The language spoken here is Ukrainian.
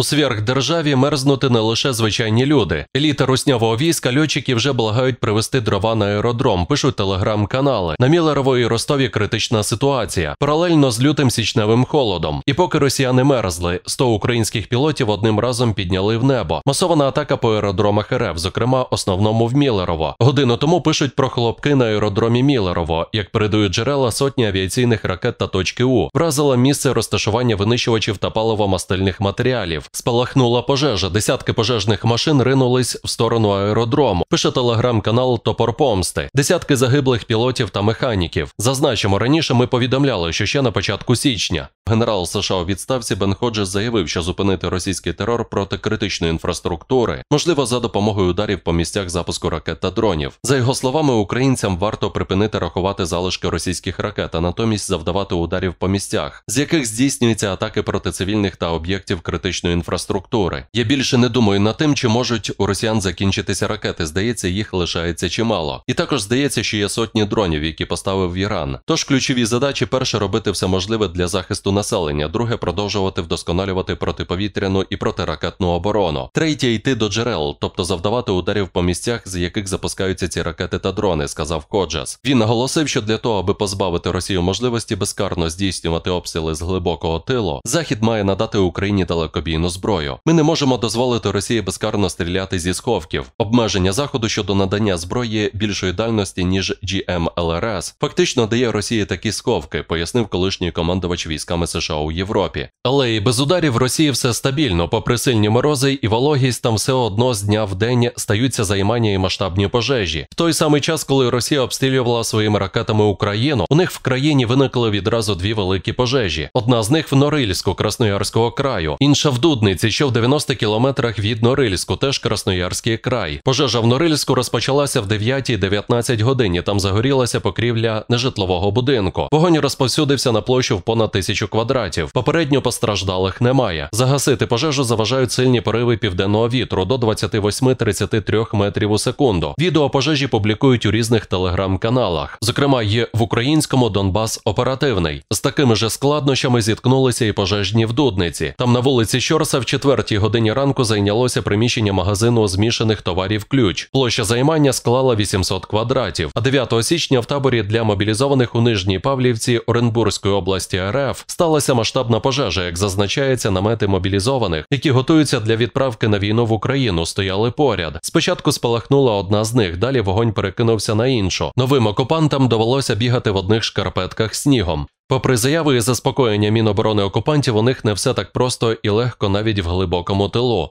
У сверхдержаві мерзнути не лише звичайні люди. Еліта руснявого війська льотчики вже благають привезти дрова на аеродром. Пишуть телеграм-канали. На Мілерової Ростові критична ситуація, паралельно з лютим січневим холодом. І поки росіяни мерзли, 100 українських пілотів одним разом підняли в небо. Масована атака по аеродромах РФ, зокрема, основному в Мілерово. Годину тому пишуть про хлопки на аеродромі Мілерово, як передують джерела сотні авіаційних ракет та точки У вразила місце розташування винищувачів та палово-мастильних матеріалів. Спалахнула пожежа. Десятки пожежних машин ринулись в сторону аеродрому. Пише телеграм-канал Топор Помсти. Десятки загиблих пілотів та механіків. Зазначимо раніше, ми повідомляли, що ще на початку січня Генерал США у відставці Бен Ходжес заявив, що зупинити російський терор проти критичної інфраструктури можливо за допомогою ударів по місцях запуску ракет та дронів. За його словами, українцям варто припинити рахувати залишки російських ракет, а натомість завдавати ударів по місцях, з яких здійснюються атаки проти цивільних та об'єктів критичної інфраструктури. Я більше не думаю над тим, чи можуть у росіян закінчитися ракети. Здається, їх лишається чимало. І також здається, що є сотні дронів, які поставив Іран. Тож ключові задачі перше робити все можливе для захисту населення, друге продовжувати вдосконалювати протиповітряну і протиракетну оборону, третє йти до джерел, тобто завдавати ударів по місцях, з яких запускаються ці ракети та дрони, сказав Коджас. Він наголосив, що для того, аби позбавити Росію можливості безкарно здійснювати обстріли з глибокого тилу, захід має надати Україні далекобійну зброю. Ми не можемо дозволити Росії безкарно стріляти зі сховків. Обмеження заходу щодо надання зброї більшої дальності ніж GMLRS, фактично дає Росії такі сховки, пояснив колишній командувач військами США у Європі. Але і без ударів Росії все стабільно, попри сильні морози і вологість там все одно з дня в день стаються займання і масштабні пожежі. В той самий час, коли Росія обстрілювала своїми ракетами Україну, у них в країні виникли відразу дві великі пожежі. Одна з них в Норильську, Красноярського краю, інша в Дудниці, що в 90 кілометрах від Норильську, теж Красноярський край. Пожежа в Норильську розпочалася в 9-19 годині. Там загорілася покрівля нежитлового будинку. Вогонь розповсюдився на площу в понад тисячу квадратів квадратів. Попередньо постраждалих немає. Загасити пожежу заважають сильні пориви південного вітру до 28-33 метрів у секунду. Відео пожежі публікують у різних телеграм-каналах. Зокрема, є в українському Донбас оперативний. З такими же складнощами зіткнулися і пожежні в Дудниці. Там на вулиці Щорса в 4 годині ранку зайнялося приміщення магазину змішаних товарів ключ. Площа займання склала 800 квадратів. А 9 січня в таборі для мобілізованих у Нижній Павлівці Оренбургської області РФ стало сталася масштабна пожежа, як зазначається намети мобілізованих, які готуються для відправки на війну в Україну, стояли поряд. Спочатку спалахнула одна з них, далі вогонь перекинувся на іншу. Новим окупантам довелося бігати в одних шкарпетках снігом. Попри заяви і заспокоєння Міноборони окупантів, у них не все так просто і легко навіть в глибокому тилу.